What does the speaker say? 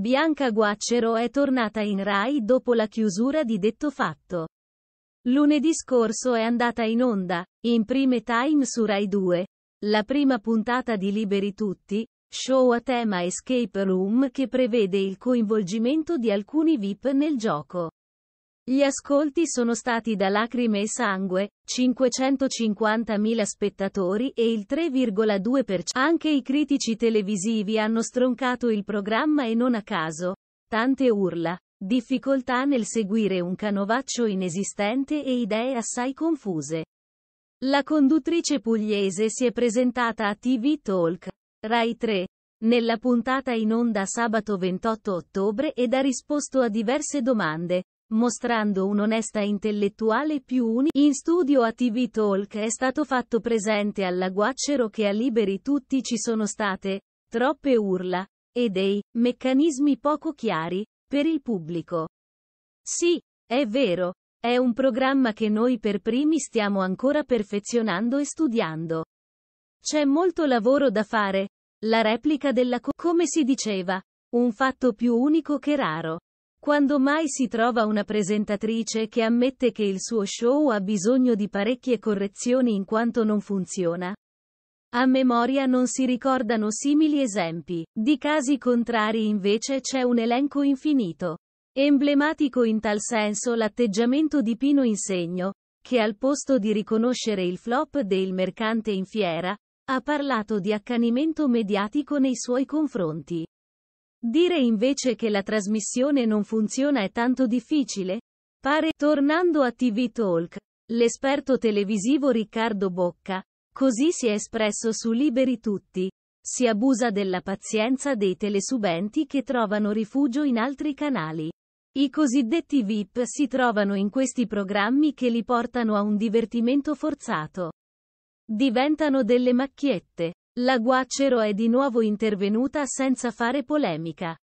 Bianca Guaccero è tornata in Rai dopo la chiusura di detto fatto. Lunedì scorso è andata in onda, in prime time su Rai 2, la prima puntata di Liberi Tutti, show a tema escape room che prevede il coinvolgimento di alcuni VIP nel gioco. Gli ascolti sono stati da lacrime e sangue, 550.000 spettatori e il 3,2%. Anche i critici televisivi hanno stroncato il programma e non a caso. Tante urla, difficoltà nel seguire un canovaccio inesistente e idee assai confuse. La conduttrice pugliese si è presentata a TV Talk, Rai 3, nella puntata in onda sabato 28 ottobre ed ha risposto a diverse domande mostrando un'onesta intellettuale più uni. In studio a TV Talk è stato fatto presente alla Guaccero che a Liberi Tutti ci sono state troppe urla e dei meccanismi poco chiari per il pubblico. Sì, è vero, è un programma che noi per primi stiamo ancora perfezionando e studiando. C'è molto lavoro da fare. La replica della co- come si diceva, un fatto più unico che raro. Quando mai si trova una presentatrice che ammette che il suo show ha bisogno di parecchie correzioni in quanto non funziona? A memoria non si ricordano simili esempi, di casi contrari invece c'è un elenco infinito. Emblematico in tal senso l'atteggiamento di Pino Insegno, che al posto di riconoscere il flop del mercante in fiera, ha parlato di accanimento mediatico nei suoi confronti. Dire invece che la trasmissione non funziona è tanto difficile? Pare, tornando a TV Talk, l'esperto televisivo Riccardo Bocca, così si è espresso su Liberi Tutti. Si abusa della pazienza dei telesubenti che trovano rifugio in altri canali. I cosiddetti VIP si trovano in questi programmi che li portano a un divertimento forzato. Diventano delle macchiette. La Guacero è di nuovo intervenuta senza fare polemica.